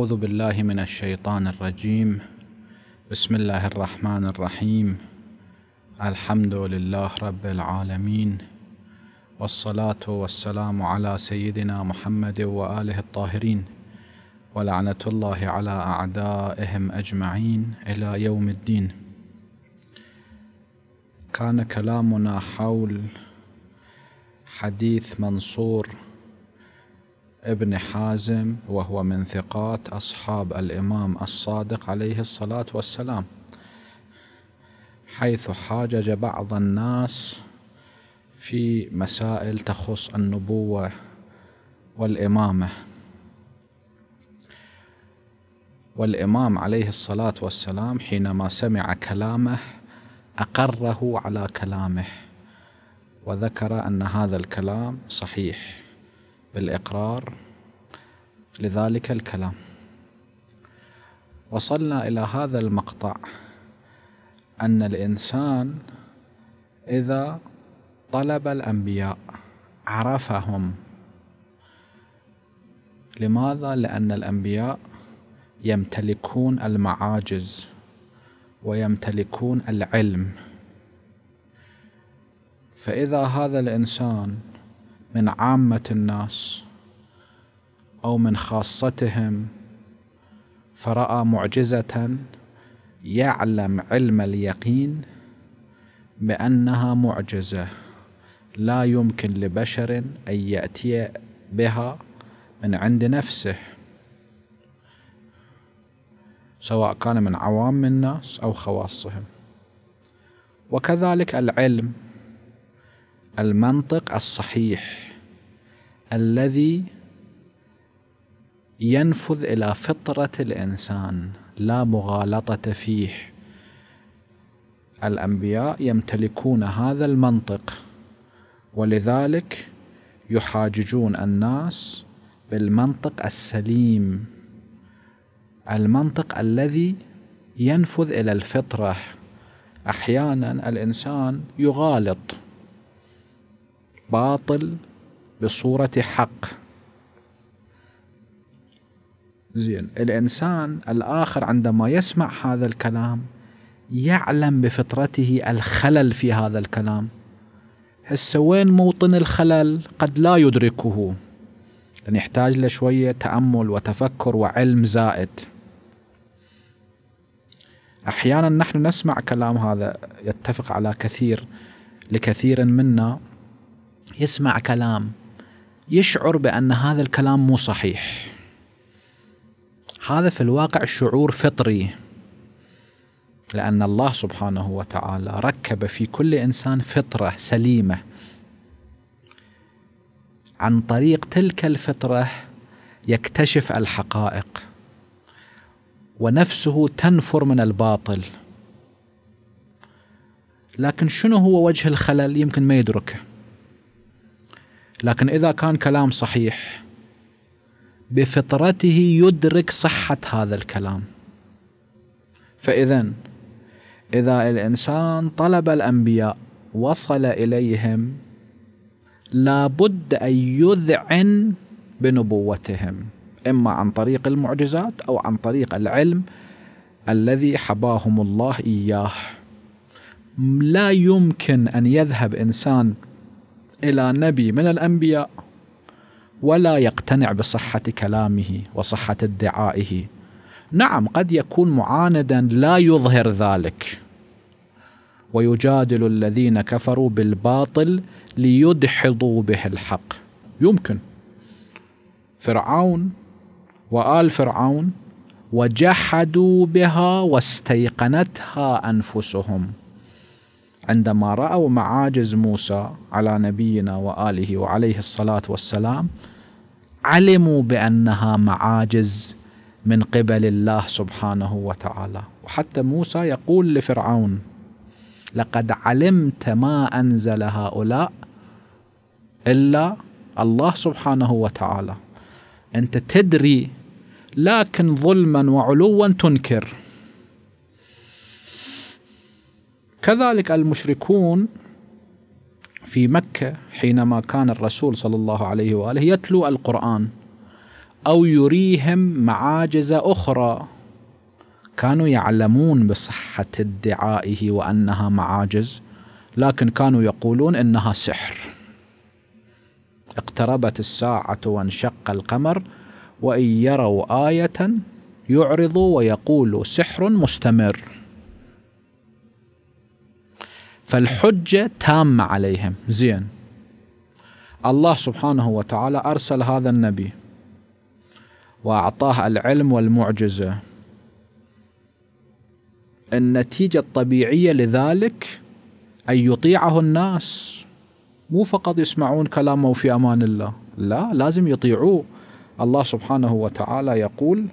أعوذ بالله من الشيطان الرجيم بسم الله الرحمن الرحيم الحمد لله رب العالمين والصلاة والسلام على سيدنا محمد وآله الطاهرين ولعنة الله على أعدائهم أجمعين إلى يوم الدين كان كلامنا حول حديث منصور ابن حازم وهو من ثقات أصحاب الإمام الصادق عليه الصلاة والسلام حيث حاجج بعض الناس في مسائل تخص النبوة والإمامة والإمام عليه الصلاة والسلام حينما سمع كلامه أقره على كلامه وذكر أن هذا الكلام صحيح بالإقرار لذلك الكلام وصلنا إلى هذا المقطع أن الإنسان إذا طلب الأنبياء عرفهم لماذا؟ لأن الأنبياء يمتلكون المعاجز ويمتلكون العلم فإذا هذا الإنسان من عامة الناس أو من خاصتهم فرأى معجزة يعلم علم اليقين بأنها معجزة لا يمكن لبشر أن يأتي بها من عند نفسه سواء كان من عوام الناس أو خواصهم وكذلك العلم المنطق الصحيح الذي ينفذ الى فطره الانسان لا مغالطه فيه الانبياء يمتلكون هذا المنطق ولذلك يحاججون الناس بالمنطق السليم المنطق الذي ينفذ الى الفطره احيانا الانسان يغالط باطل بصورة حق زين الإنسان الآخر عندما يسمع هذا الكلام يعلم بفطرته الخلل في هذا الكلام هسه وين موطن الخلل قد لا يدركه لأن يحتاج له شوية تأمل وتفكر وعلم زائد أحيانا نحن نسمع كلام هذا يتفق على كثير لكثير منا يسمع كلام يشعر بأن هذا الكلام مو صحيح هذا في الواقع شعور فطري لأن الله سبحانه وتعالى ركب في كل إنسان فطرة سليمة عن طريق تلك الفطرة يكتشف الحقائق ونفسه تنفر من الباطل لكن شنو هو وجه الخلل يمكن ما يدركه لكن إذا كان كلام صحيح بفطرته يدرك صحة هذا الكلام فإذا إذا الإنسان طلب الأنبياء وصل إليهم لابد أن يذعن بنبوتهم إما عن طريق المعجزات أو عن طريق العلم الذي حباهم الله إياه لا يمكن أن يذهب إنسان إلى نبي من الأنبياء ولا يقتنع بصحة كلامه وصحة ادعائه نعم قد يكون معاندا لا يظهر ذلك ويجادل الذين كفروا بالباطل ليدحضوا به الحق يمكن فرعون وآل فرعون وجحدوا بها واستيقنتها أنفسهم عندما رأوا معاجز موسى على نبينا وآله وعليه الصلاة والسلام علموا بأنها معاجز من قبل الله سبحانه وتعالى وحتى موسى يقول لفرعون لقد علمت ما أنزل هؤلاء إلا الله سبحانه وتعالى أنت تدري لكن ظلما وعلوا تنكر كذلك المشركون في مكة حينما كان الرسول صلى الله عليه وآله يتلو القرآن أو يريهم معاجز أخرى كانوا يعلمون بصحة ادعائه وأنها معاجز لكن كانوا يقولون إنها سحر اقتربت الساعة وانشق القمر وإن يروا آية يعرضوا ويقولوا سحر مستمر فالحجة تامة عليهم زين الله سبحانه وتعالى أرسل هذا النبي وأعطاه العلم والمعجزة النتيجة الطبيعية لذلك أن يطيعه الناس مو فقط يسمعون كلامه في أمان الله لا لازم يطيعوه الله سبحانه وتعالى يقول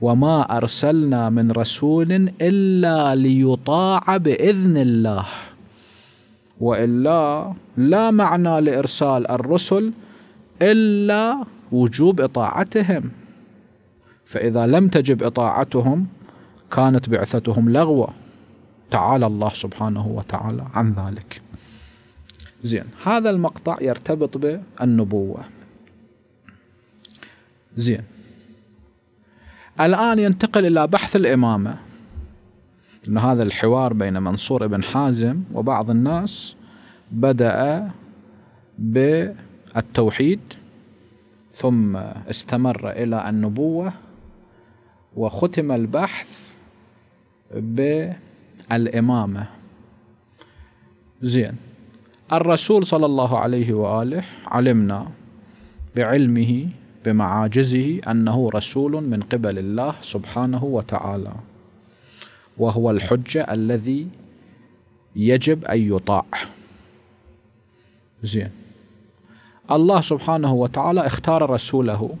وما أرسلنا من رسول إلا ليطاع بإذن الله والا لا معنى لارسال الرسل الا وجوب اطاعتهم فاذا لم تجب اطاعتهم كانت بعثتهم لغوه تعالى الله سبحانه وتعالى عن ذلك زين هذا المقطع يرتبط بالنبوه زين الان ينتقل الى بحث الامامه أن هذا الحوار بين منصور بن حازم وبعض الناس بدأ بالتوحيد ثم استمر إلى النبوة وختم البحث بالإمامة زين الرسول صلى الله عليه وآله علمنا بعلمه بمعاجزه أنه رسول من قبل الله سبحانه وتعالى وهو الحجة الذي يجب أن يطاع زين الله سبحانه وتعالى اختار رسوله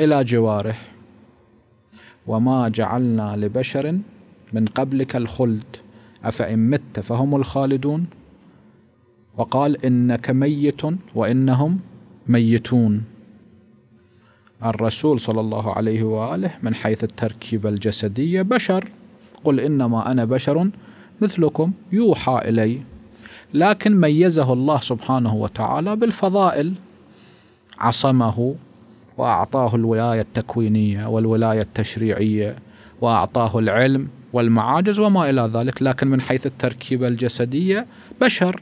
إلى جواره وما جعلنا لبشر من قبلك الخلد أفإن مت فهم الخالدون وقال إنك ميت وإنهم ميتون الرسول صلى الله عليه وآله من حيث التركيبة الجسدية بشر قل إنما أنا بشر مثلكم يوحى إلي لكن ميزه الله سبحانه وتعالى بالفضائل عصمه وأعطاه الولاية التكوينية والولاية التشريعية وأعطاه العلم والمعاجز وما إلى ذلك لكن من حيث التركيبة الجسدية بشر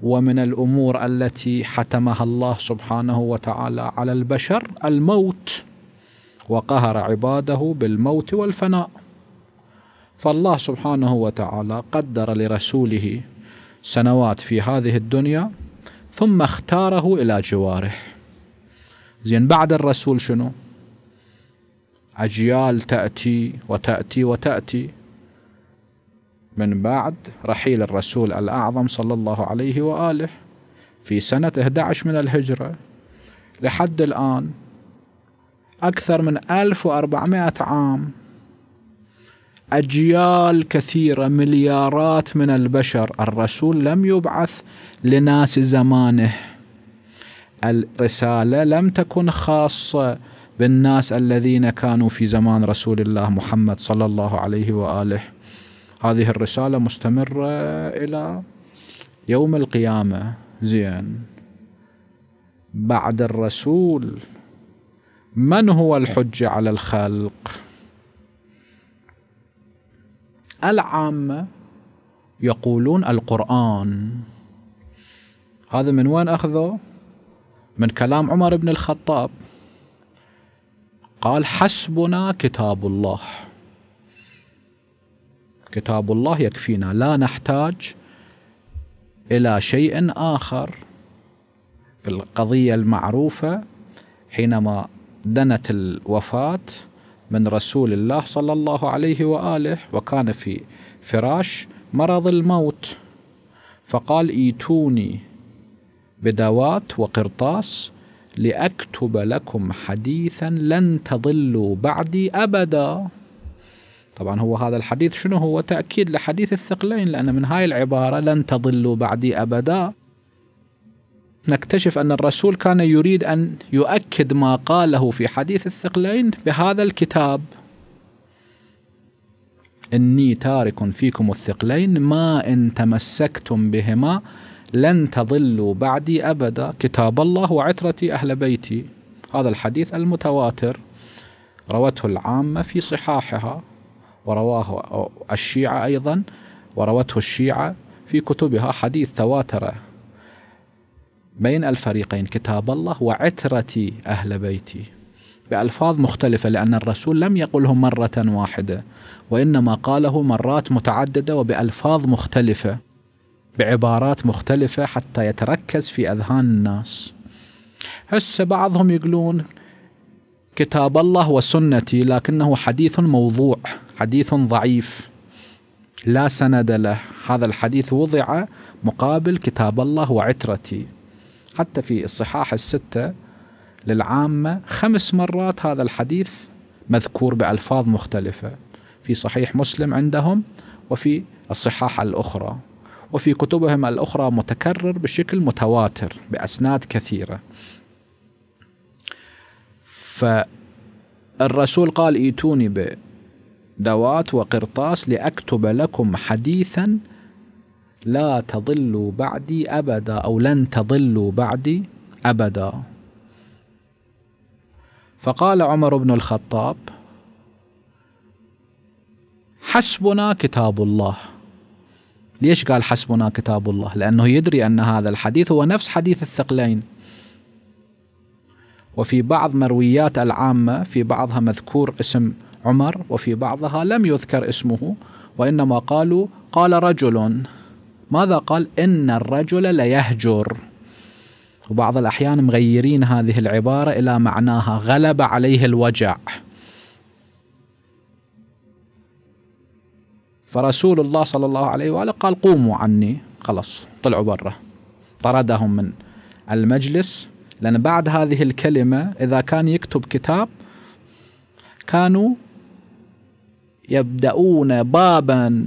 ومن الأمور التي حتمها الله سبحانه وتعالى على البشر الموت وقهر عباده بالموت والفناء فالله سبحانه وتعالى قدر لرسوله سنوات في هذه الدنيا ثم اختاره الى جواره زين بعد الرسول شنو اجيال تاتي وتاتي وتاتي من بعد رحيل الرسول الاعظم صلى الله عليه واله في سنه 11 من الهجره لحد الان اكثر من 1400 عام أجيال كثيرة مليارات من البشر الرسول لم يبعث لناس زمانه الرسالة لم تكن خاصة بالناس الذين كانوا في زمان رسول الله محمد صلى الله عليه وآله هذه الرسالة مستمرة إلى يوم القيامة زين بعد الرسول من هو الحجة على الخلق؟ العامة يقولون القرآن هذا من وين أخذه؟ من كلام عمر بن الخطاب قال حسبنا كتاب الله كتاب الله يكفينا لا نحتاج إلى شيء آخر في القضية المعروفة حينما دنت الوفاة من رسول الله صلى الله عليه واله وكان في فراش مرض الموت فقال ايتوني بدوات وقرطاس لاكتب لكم حديثا لن تضلوا بعدي ابدا طبعا هو هذا الحديث شنو هو تاكيد لحديث الثقلين لان من هاي العباره لن تضلوا بعدي ابدا نكتشف أن الرسول كان يريد أن يؤكد ما قاله في حديث الثقلين بهذا الكتاب إني تارك فيكم الثقلين ما إن تمسكتم بهما لن تضلوا بعدي أبدا كتاب الله وعترتي أهل بيتي هذا الحديث المتواتر روته العامة في صحاحها ورواه الشيعة أيضا وروته الشيعة في كتبها حديث تواتر بين الفريقين كتاب الله وعترتي أهل بيتي بألفاظ مختلفة لأن الرسول لم يقله مرة واحدة وإنما قاله مرات متعددة وبألفاظ مختلفة بعبارات مختلفة حتى يتركز في أذهان الناس هسه بعضهم يقولون كتاب الله وسنتي لكنه حديث موضوع حديث ضعيف لا سند له هذا الحديث وضع مقابل كتاب الله وعترتي حتى في الصحاح الستة للعامة خمس مرات هذا الحديث مذكور بألفاظ مختلفة في صحيح مسلم عندهم وفي الصحاح الأخرى وفي كتبهم الأخرى متكرر بشكل متواتر بأسناد كثيرة فالرسول قال ايتوني بدوات وقرطاس لأكتب لكم حديثا لا تضلوا بعدي أبدا أو لن تضلوا بعدي أبدا فقال عمر بن الخطاب حسبنا كتاب الله ليش قال حسبنا كتاب الله لأنه يدري أن هذا الحديث هو نفس حديث الثقلين وفي بعض مرويات العامة في بعضها مذكور اسم عمر وفي بعضها لم يذكر اسمه وإنما قالوا قال رجل ماذا قال إن الرجل ليهجر وبعض الأحيان مغيرين هذه العبارة إلى معناها غلب عليه الوجع فرسول الله صلى الله عليه وآله قال قوموا عني خلص طلعوا برا طردهم من المجلس لأن بعد هذه الكلمة إذا كان يكتب كتاب كانوا يبدأون بابا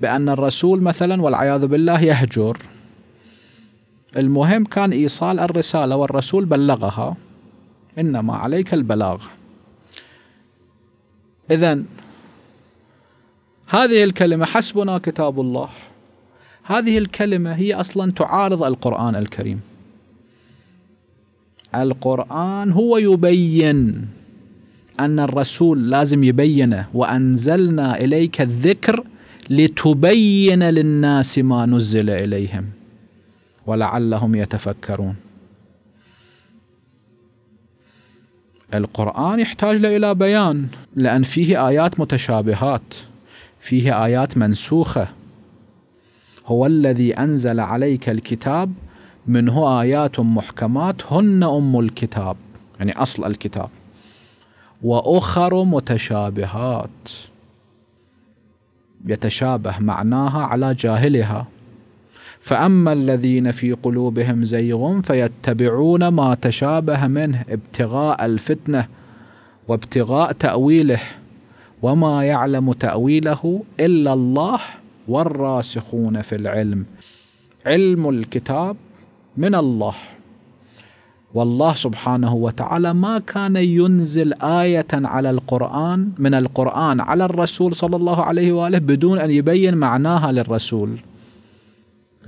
بأن الرسول مثلا والعياذ بالله يهجر المهم كان إيصال الرسالة والرسول بلغها إنما عليك البلاغ إذا هذه الكلمة حسبنا كتاب الله هذه الكلمة هي أصلا تعارض القرآن الكريم القرآن هو يبين أن الرسول لازم يبينه وأنزلنا إليك الذكر لتبين للناس ما نزل اليهم ولعلهم يتفكرون القرآن يحتاج إلى بيان لأن فيه آيات متشابهات فيه آيات منسوخة هو الذي أنزل عليك الكتاب منه آيات محكمات هن أم الكتاب يعني أصل الكتاب وأخر متشابهات يتشابه معناها على جاهلها فأما الذين في قلوبهم زيغ فيتبعون ما تشابه منه ابتغاء الفتنة وابتغاء تأويله وما يعلم تأويله إلا الله والراسخون في العلم علم الكتاب من الله والله سبحانه وتعالى ما كان ينزل آية على القرآن من القرآن على الرسول صلى الله عليه وآله بدون أن يبين معناها للرسول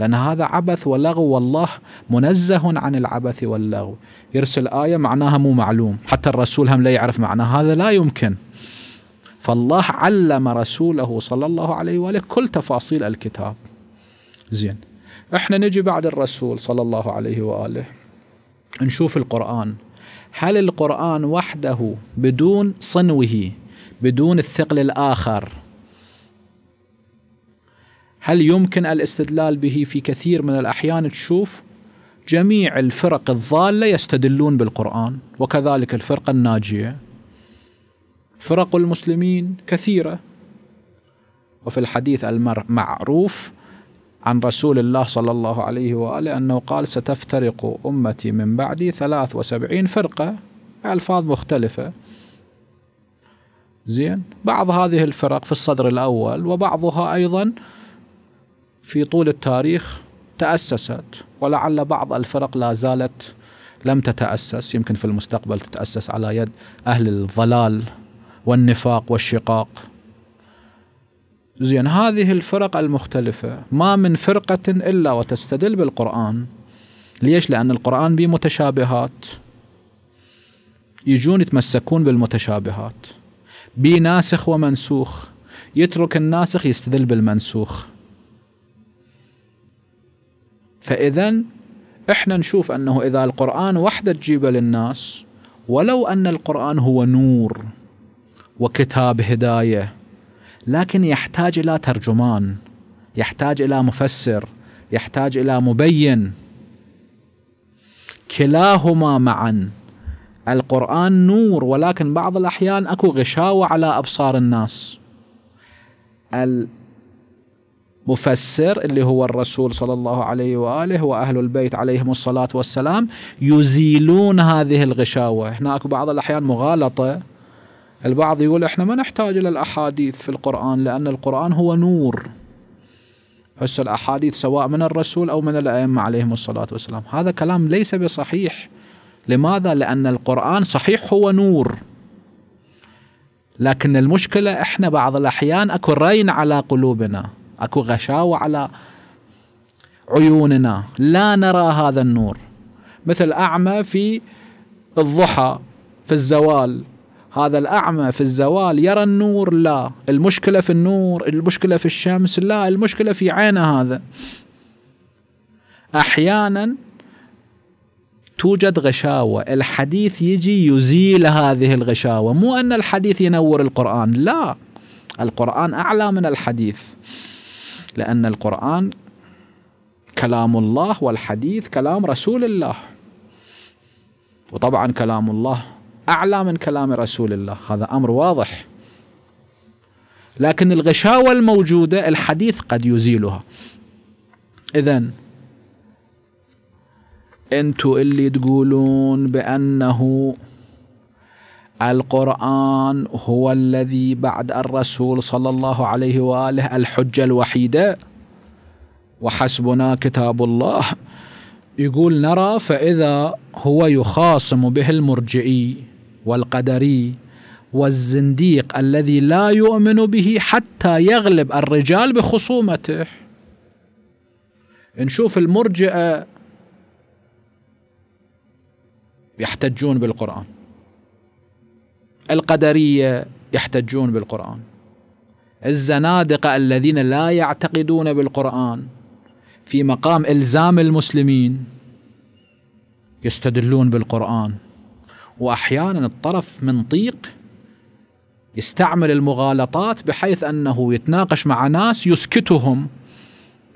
لأن هذا عبث ولغو والله منزه عن العبث واللغو يرسل آية معناها مو معلوم حتى الرسول هم لا يعرف معناها هذا لا يمكن فالله علم رسوله صلى الله عليه وآله كل تفاصيل الكتاب زين احنا نجي بعد الرسول صلى الله عليه وآله نشوف القرآن هل القرآن وحده بدون صنوه بدون الثقل الآخر هل يمكن الاستدلال به في كثير من الأحيان تشوف جميع الفرق الضالة يستدلون بالقرآن وكذلك الفرقة الناجية فرق المسلمين كثيرة وفي الحديث المعروف عن رسول الله صلى الله عليه وآله أنه قال ستفترق أمتي من بعدي ثلاث وسبعين فرقة ألفاظ مختلفة زين بعض هذه الفرق في الصدر الأول وبعضها أيضا في طول التاريخ تأسست ولعل بعض الفرق لا زالت لم تتأسس يمكن في المستقبل تتأسس على يد أهل الضلال والنفاق والشقاق زين هذه الفرق المختلفة ما من فرقة إلا وتستدل بالقرآن ليش لأن القرآن به متشابهات يجون يتمسكون بالمتشابهات بي ناسخ ومنسوخ يترك الناسخ يستدل بالمنسوخ فإذا احنا نشوف أنه إذا القرآن وحده تجيبه للناس ولو أن القرآن هو نور وكتاب هدايه لكن يحتاج الى ترجمان يحتاج الى مفسر يحتاج الى مبين كلاهما معا القران نور ولكن بعض الاحيان اكو غشاوه على ابصار الناس المفسر اللي هو الرسول صلى الله عليه واله واهل البيت عليهم الصلاه والسلام يزيلون هذه الغشاوه هناك بعض الاحيان مغالطه البعض يقول احنا ما نحتاج الى الاحاديث في القران لان القران هو نور حس الاحاديث سواء من الرسول او من الائمه عليهم الصلاه والسلام هذا كلام ليس بصحيح لماذا لان القران صحيح هو نور لكن المشكله احنا بعض الاحيان اكو رين على قلوبنا اكو غشاوه على عيوننا لا نرى هذا النور مثل اعمى في الضحى في الزوال هذا الأعمى في الزوال يرى النور لا المشكلة في النور المشكلة في الشمس لا المشكلة في عينه هذا أحيانا توجد غشاوة الحديث يجي يزيل هذه الغشاوة مو أن الحديث ينور القرآن لا القرآن أعلى من الحديث لأن القرآن كلام الله والحديث كلام رسول الله وطبعا كلام الله أعلى من كلام رسول الله هذا أمر واضح لكن الغشاوة الموجودة الحديث قد يزيلها إذا أنتوا اللي تقولون بأنه القرآن هو الذي بعد الرسول صلى الله عليه وآله الحجة الوحيدة وحسبنا كتاب الله يقول نرى فإذا هو يخاصم به المرجئي والقدري والزنديق الذي لا يؤمن به حتى يغلب الرجال بخصومته نشوف المرجئه يحتجون بالقران القدريه يحتجون بالقران الزنادقه الذين لا يعتقدون بالقران في مقام الزام المسلمين يستدلون بالقران واحيانا الطرف منطيق يستعمل المغالطات بحيث انه يتناقش مع ناس يسكتهم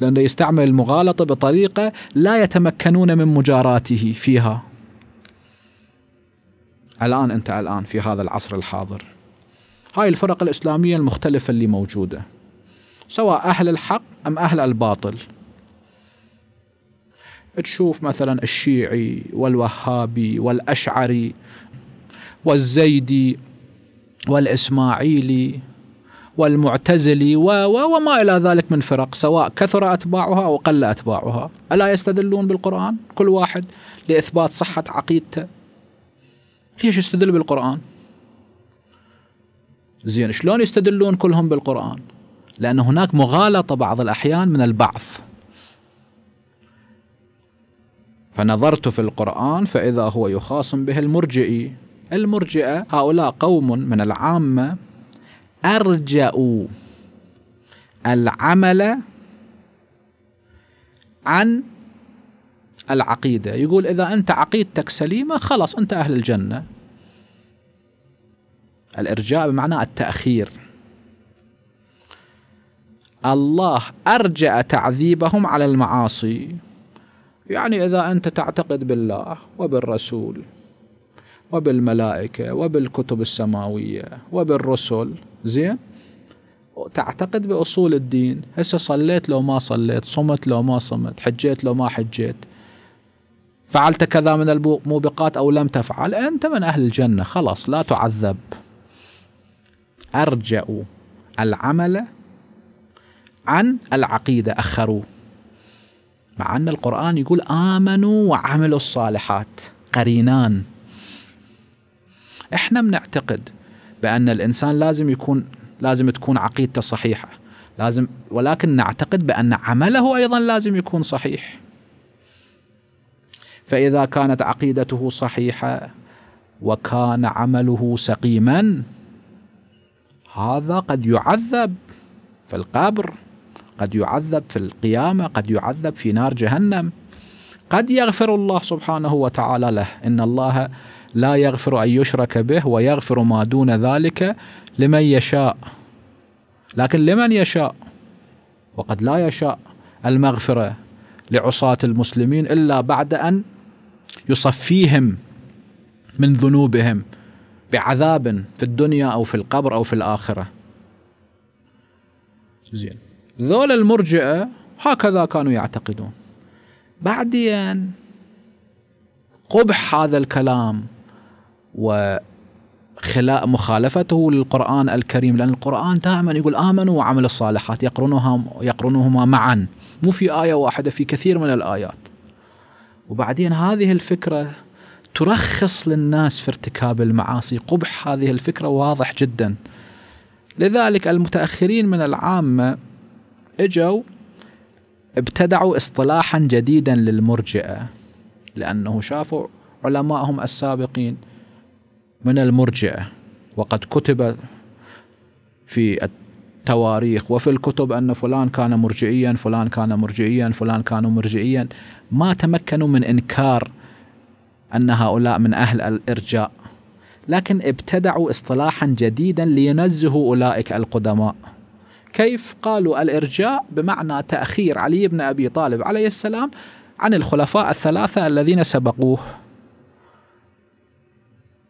لانه يستعمل المغالطه بطريقه لا يتمكنون من مجاراته فيها. الان انت الان في هذا العصر الحاضر. هاي الفرق الاسلاميه المختلفه اللي موجوده. سواء اهل الحق ام اهل الباطل. تشوف مثلا الشيعي والوهابي والأشعري والزيدي والإسماعيلي والمعتزلي و و وما إلى ذلك من فرق سواء كثر أتباعها أو قل أتباعها ألا يستدلون بالقرآن كل واحد لإثبات صحة عقيدته ليش يستدل بالقرآن زين شلون يستدلون كلهم بالقرآن لأن هناك مغالطة بعض الأحيان من البعض فنظرت في القرآن فإذا هو يخاصم به المرجئي المرجئة هؤلاء قوم من العامة أرجأوا العمل عن العقيدة يقول إذا أنت عقيدتك سليمة خلاص أنت أهل الجنة الإرجاء بمعنى التأخير الله أرجأ تعذيبهم على المعاصي يعني إذا أنت تعتقد بالله وبالرسول وبالملائكة وبالكتب السماوية وبالرسل زين تعتقد بأصول الدين هسه صليت لو ما صليت صمت لو ما صمت حجيت لو ما حجيت فعلت كذا من الموبقات أو لم تفعل أنت من أهل الجنة خلاص لا تعذب أرجأوا العمل عن العقيدة أخروه مع أن القرآن يقول آمنوا وعملوا الصالحات قرينان احنا بنعتقد بأن الإنسان لازم يكون لازم تكون عقيدته صحيحة لازم ولكن نعتقد بأن عمله أيضا لازم يكون صحيح فإذا كانت عقيدته صحيحة وكان عمله سقيما هذا قد يعذب في القبر قد يعذب في القيامة قد يعذب في نار جهنم قد يغفر الله سبحانه وتعالى له إن الله لا يغفر أن يشرك به ويغفر ما دون ذلك لمن يشاء لكن لمن يشاء وقد لا يشاء المغفرة لعصاة المسلمين إلا بعد أن يصفيهم من ذنوبهم بعذاب في الدنيا أو في القبر أو في الآخرة زين ذول المرجئة هكذا كانوا يعتقدون بعدين قبح هذا الكلام وخلاء مخالفته للقرآن الكريم لأن القرآن دائما يقول آمنوا وعملوا الصالحات يقرنها يقرنهما معا مو في آية واحدة في كثير من الآيات وبعدين هذه الفكرة ترخص للناس في ارتكاب المعاصي قبح هذه الفكرة واضح جدا لذلك المتأخرين من العامة اجوا ابتدعوا اصطلاحا جديدا للمرجئه لانه شافوا علمائهم السابقين من المرجئه وقد كتب في التواريخ وفي الكتب ان فلان كان مرجئيا فلان كان مرجئيا فلان كان مرجئيا ما تمكنوا من انكار ان هؤلاء من اهل الارجاء لكن ابتدعوا اصطلاحا جديدا لينزهوا اولئك القدماء كيف قالوا الإرجاء بمعنى تأخير علي بن أبي طالب عليه السلام عن الخلفاء الثلاثة الذين سبقوه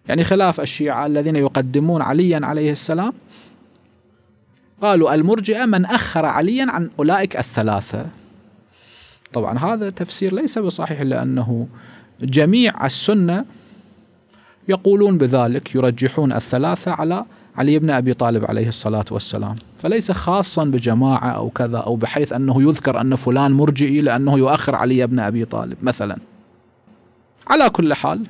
يعني خلاف الشيعة الذين يقدمون عليا عليه السلام قالوا المرجئة من أخر عليا عن أولئك الثلاثة طبعا هذا تفسير ليس بصحيح لأنه جميع السنة يقولون بذلك يرجحون الثلاثة على علي بن ابي طالب عليه الصلاه والسلام، فليس خاصا بجماعه او كذا او بحيث انه يذكر ان فلان مرجئي لانه يؤخر علي بن ابي طالب مثلا. على كل حال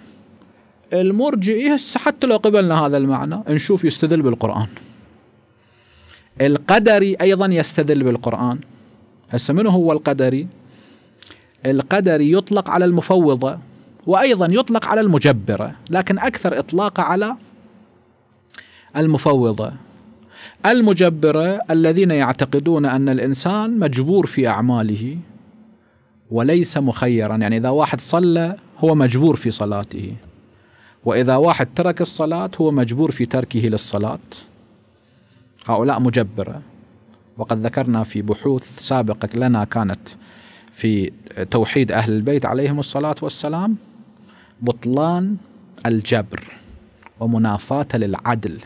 المرجئي هسه حتى لو قبلنا هذا المعنى نشوف يستدل بالقران. القدري ايضا يستدل بالقران. هسه منو هو القدري؟ القدري يطلق على المفوضه وايضا يطلق على المجبره، لكن اكثر اطلاقه على المفوضة المجبرة الذين يعتقدون أن الإنسان مجبور في أعماله وليس مخيرا يعني إذا واحد صلى هو مجبور في صلاته وإذا واحد ترك الصلاة هو مجبور في تركه للصلاة هؤلاء مجبرة وقد ذكرنا في بحوث سابقة لنا كانت في توحيد أهل البيت عليهم الصلاة والسلام بطلان الجبر ومنافاة للعدل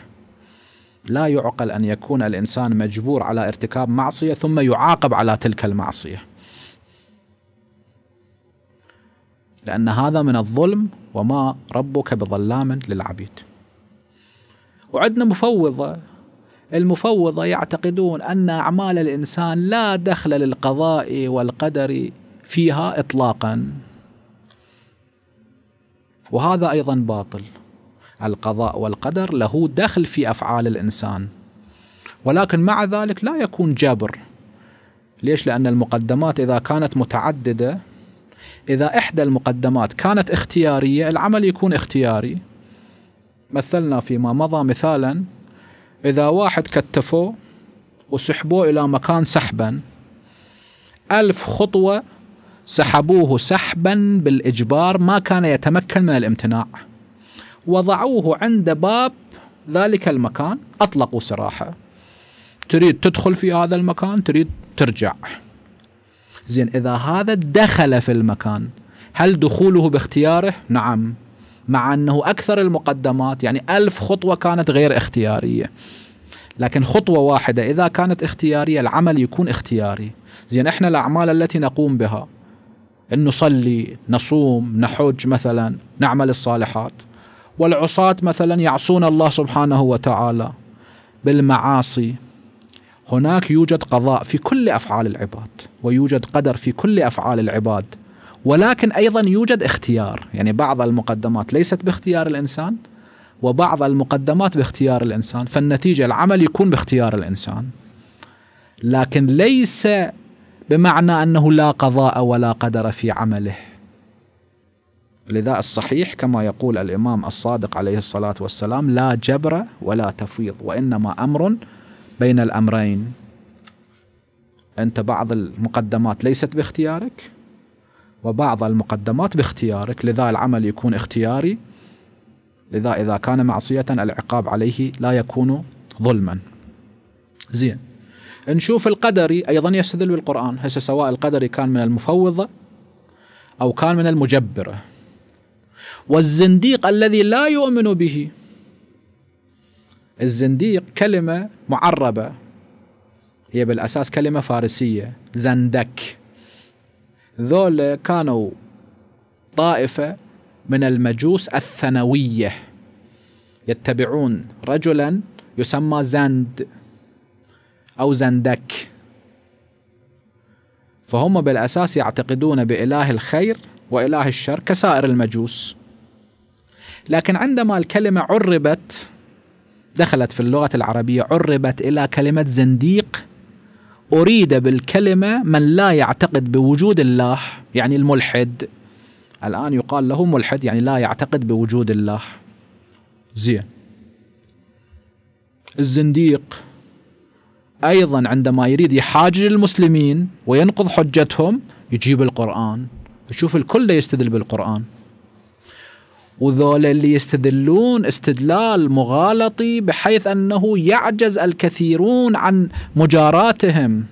لا يعقل أن يكون الإنسان مجبور على ارتكاب معصية ثم يعاقب على تلك المعصية لأن هذا من الظلم وما ربك بظلام للعبيد وعندنا مفوضة المفوضة يعتقدون أن أعمال الإنسان لا دخل للقضاء والقدر فيها إطلاقا وهذا أيضا باطل القضاء والقدر له دخل في افعال الانسان ولكن مع ذلك لا يكون جبر ليش لان المقدمات اذا كانت متعدده اذا احدى المقدمات كانت اختياريه العمل يكون اختياري مثلنا فيما مضى مثالا اذا واحد كتفوه وسحبوه الى مكان سحبا ألف خطوه سحبوه سحبا بالاجبار ما كان يتمكن من الامتناع وضعوه عند باب ذلك المكان أطلقوا سراحة تريد تدخل في هذا المكان تريد ترجع زين إذا هذا دخل في المكان هل دخوله باختياره؟ نعم مع أنه أكثر المقدمات يعني ألف خطوة كانت غير اختيارية لكن خطوة واحدة إذا كانت اختيارية العمل يكون اختياري زين إحنا الأعمال التي نقوم بها ان نصلي نصوم نحج مثلا نعمل الصالحات والعصاة مثلا يعصون الله سبحانه وتعالى بالمعاصي هناك يوجد قضاء في كل افعال العباد ويوجد قدر في كل افعال العباد ولكن ايضا يوجد اختيار يعني بعض المقدمات ليست باختيار الانسان وبعض المقدمات باختيار الانسان فالنتيجه العمل يكون باختيار الانسان لكن ليس بمعنى انه لا قضاء ولا قدر في عمله لذا الصحيح كما يقول الإمام الصادق عليه الصلاة والسلام لا جبر ولا تفويض وإنما أمر بين الأمرين أنت بعض المقدمات ليست باختيارك وبعض المقدمات باختيارك لذا العمل يكون اختياري لذا إذا كان معصية العقاب عليه لا يكون ظلما زين نشوف القدري أيضا يستدل بالقرآن هسه سواء القدري كان من المفوضة أو كان من المجبرة والزنديق الذي لا يؤمن به الزنديق كلمة معربة هي بالأساس كلمة فارسية زندك ذول كانوا طائفة من المجوس الثانوية يتبعون رجلا يسمى زند أو زندك فهم بالأساس يعتقدون بإله الخير وإله الشر كسائر المجوس لكن عندما الكلمة عربت دخلت في اللغة العربية عربت إلى كلمة زنديق أريد بالكلمة من لا يعتقد بوجود الله يعني الملحد الآن يقال له ملحد يعني لا يعتقد بوجود الله زين الزنديق أيضا عندما يريد يحاجج المسلمين وينقض حجتهم يجيب القرآن يشوف الكل يستدل بالقرآن وذول اللي يستدلون استدلال مغالطي بحيث انه يعجز الكثيرون عن مجاراتهم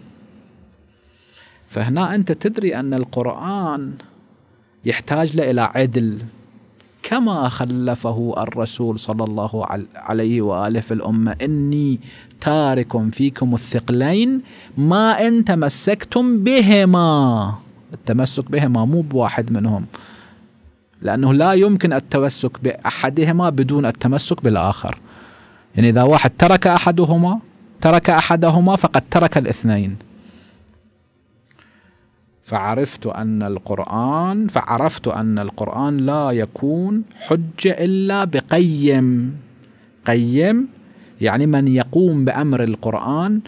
فهنا انت تدري ان القران يحتاج له الى عدل كما خلفه الرسول صلى الله عليه واله في الامه اني تارك فيكم الثقلين ما ان تمسكتم بهما التمسك بهما مو بواحد منهم لأنه لا يمكن التمسك بأحدهما بدون التمسك بالآخر يعني إذا واحد ترك أحدهما ترك أحدهما فقد ترك الاثنين فعرفت أن القرآن فعرفت أن القرآن لا يكون حجة إلا بقيم قيم يعني من يقوم بأمر القرآن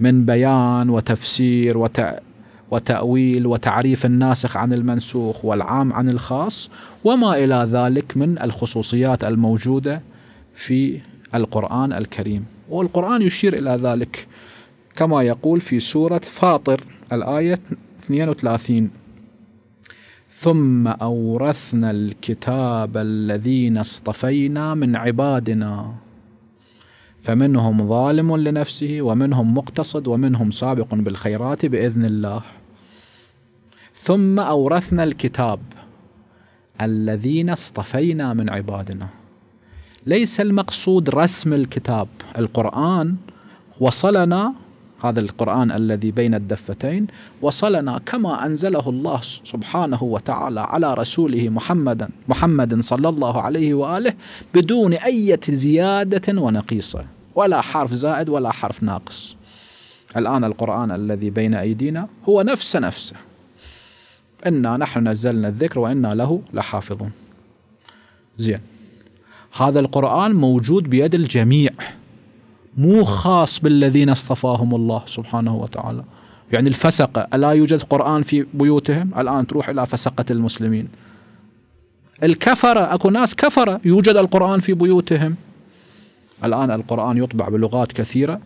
من بيان وتفسير وت... وتأويل وتعريف الناسخ عن المنسوخ والعام عن الخاص وما إلى ذلك من الخصوصيات الموجودة في القرآن الكريم والقرآن يشير إلى ذلك كما يقول في سورة فاطر الآية 32 ثم أورثنا الكتاب الذين اصطفينا من عبادنا فمنهم ظالم لنفسه ومنهم مقتصد ومنهم سابق بالخيرات باذن الله ثم أورثنا الكتاب الذين اصطفينا من عبادنا ليس المقصود رسم الكتاب القرآن وصلنا هذا القرآن الذي بين الدفتين وصلنا كما أنزله الله سبحانه وتعالى على رسوله محمدا محمد صلى الله عليه وآله بدون أي زيادة ونقيصة ولا حرف زائد ولا حرف ناقص الآن القرآن الذي بين أيدينا هو نفس نفسه إنا نحن نزلنا الذكر وإنا له لحافظون زين هذا القرآن موجود بيد الجميع مو خاص بالذين اصطفاهم الله سبحانه وتعالى يعني الفسقة ألا يوجد قرآن في بيوتهم الآن تروح إلى فسقة المسلمين الكفرة أكو ناس كفرة يوجد القرآن في بيوتهم الآن القرآن يطبع بلغات كثيرة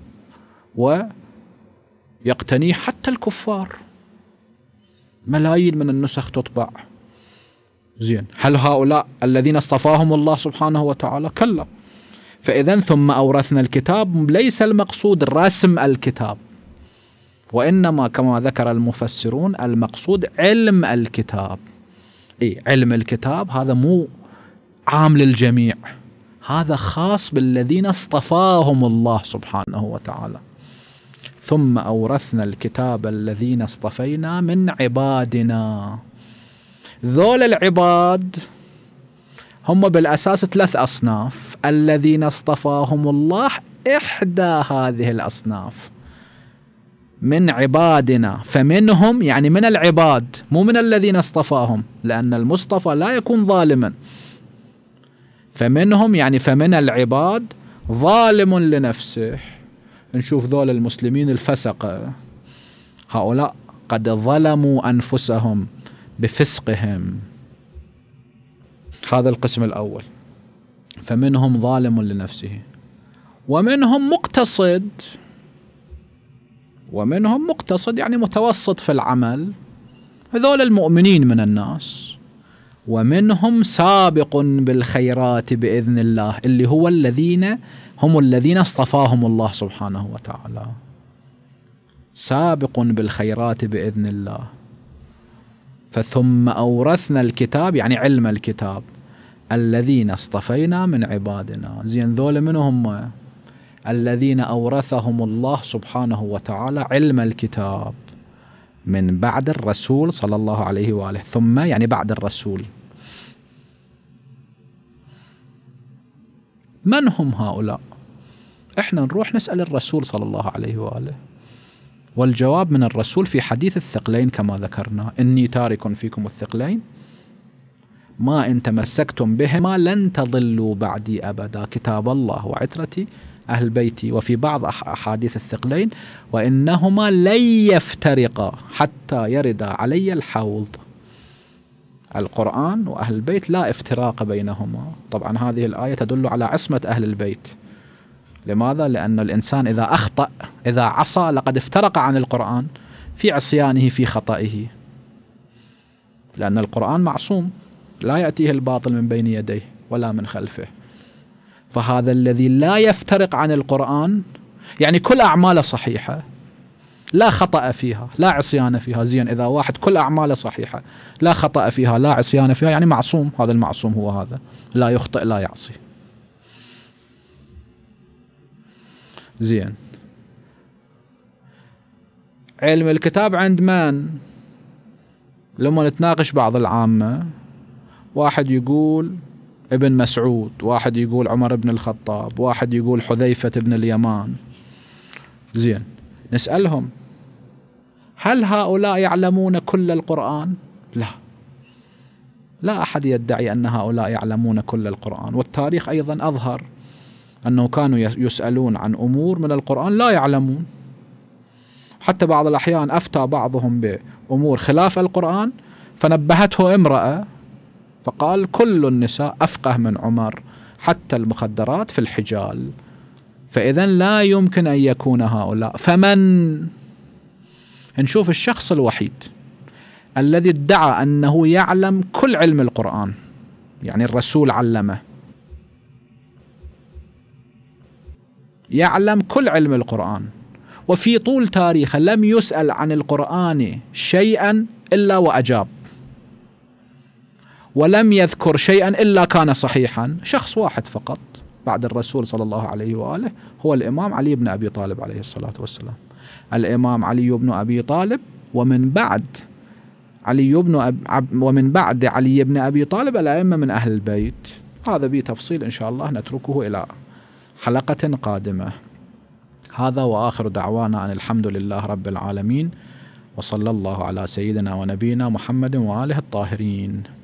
ويقتنيه حتى الكفار ملايين من النسخ تطبع زين هل هؤلاء الذين اصطفاهم الله سبحانه وتعالى كلا فإذا ثم أورثنا الكتاب ليس المقصود رسم الكتاب وإنما كما ذكر المفسرون المقصود علم الكتاب إيه علم الكتاب هذا مو عام للجميع هذا خاص بالذين اصطفاهم الله سبحانه وتعالى ثم أورثنا الكتاب الذين اصطفينا من عبادنا ذول العباد هم بالأساس ثلاث أصناف الذين اصطفاهم الله إحدى هذه الأصناف من عبادنا فمنهم يعني من العباد مو من الذين اصطفاهم لأن المصطفى لا يكون ظالما فمنهم يعني فمن العباد ظالم لنفسه نشوف ذول المسلمين الفسقة هؤلاء قد ظلموا أنفسهم بفسقهم هذا القسم الأول فمنهم ظالم لنفسه ومنهم مقتصد ومنهم مقتصد يعني متوسط في العمل هذول المؤمنين من الناس ومنهم سابق بالخيرات باذن الله اللي هو الذين هم الذين اصطفاهم الله سبحانه وتعالى سابق بالخيرات باذن الله فثم اورثنا الكتاب يعني علم الكتاب الذين اصطفينا من عبادنا زين ذول من هم الذين اورثهم الله سبحانه وتعالى علم الكتاب من بعد الرسول صلى الله عليه واله ثم يعني بعد الرسول من هم هؤلاء احنا نروح نسأل الرسول صلى الله عليه وآله والجواب من الرسول في حديث الثقلين كما ذكرنا إني تارك فيكم الثقلين ما إن تمسكتم بهما لن تضلوا بعدي أبدا كتاب الله وعترتي أهل بيتي وفي بعض أحاديث الثقلين وإنهما لن يفترقا حتى يرد علي الحوض القرآن وأهل البيت لا افتراق بينهما طبعا هذه الآية تدل على عصمة أهل البيت لماذا؟ لأن الإنسان إذا أخطأ إذا عصى لقد افترق عن القرآن في عصيانه في خطئه لأن القرآن معصوم لا يأتيه الباطل من بين يديه ولا من خلفه فهذا الذي لا يفترق عن القرآن يعني كل أعماله صحيحة لا خطأ فيها لا عصيان فيها زين إذا واحد كل أعماله صحيحة لا خطأ فيها لا عصيان فيها يعني معصوم هذا المعصوم هو هذا لا يخطئ لا يعصي زين علم الكتاب عند من لما نتناقش بعض العامة واحد يقول ابن مسعود واحد يقول عمر بن الخطاب واحد يقول حذيفة بن اليمان زين نسألهم هل هؤلاء يعلمون كل القرآن؟ لا لا أحد يدعي أن هؤلاء يعلمون كل القرآن والتاريخ أيضا أظهر أنه كانوا يسألون عن أمور من القرآن لا يعلمون حتى بعض الأحيان أفتى بعضهم بأمور خلاف القرآن فنبهته امرأة فقال كل النساء أفقه من عمر حتى المخدرات في الحجال فإذا لا يمكن أن يكون هؤلاء فمن نشوف الشخص الوحيد الذي ادعى انه يعلم كل علم القران يعني الرسول علمه يعلم كل علم القران وفي طول تاريخه لم يسال عن القران شيئا الا واجاب ولم يذكر شيئا الا كان صحيحا شخص واحد فقط بعد الرسول صلى الله عليه واله هو الامام علي بن ابي طالب عليه الصلاه والسلام الإمام علي بن أبي طالب ومن بعد علي بن أب ومن بعد علي بن أبي طالب الأئمة من أهل البيت هذا بتفصيل إن شاء الله نتركه إلى حلقة قادمة هذا وآخر دعوانا أن الحمد لله رب العالمين وصلى الله على سيدنا ونبينا محمد وآله الطاهرين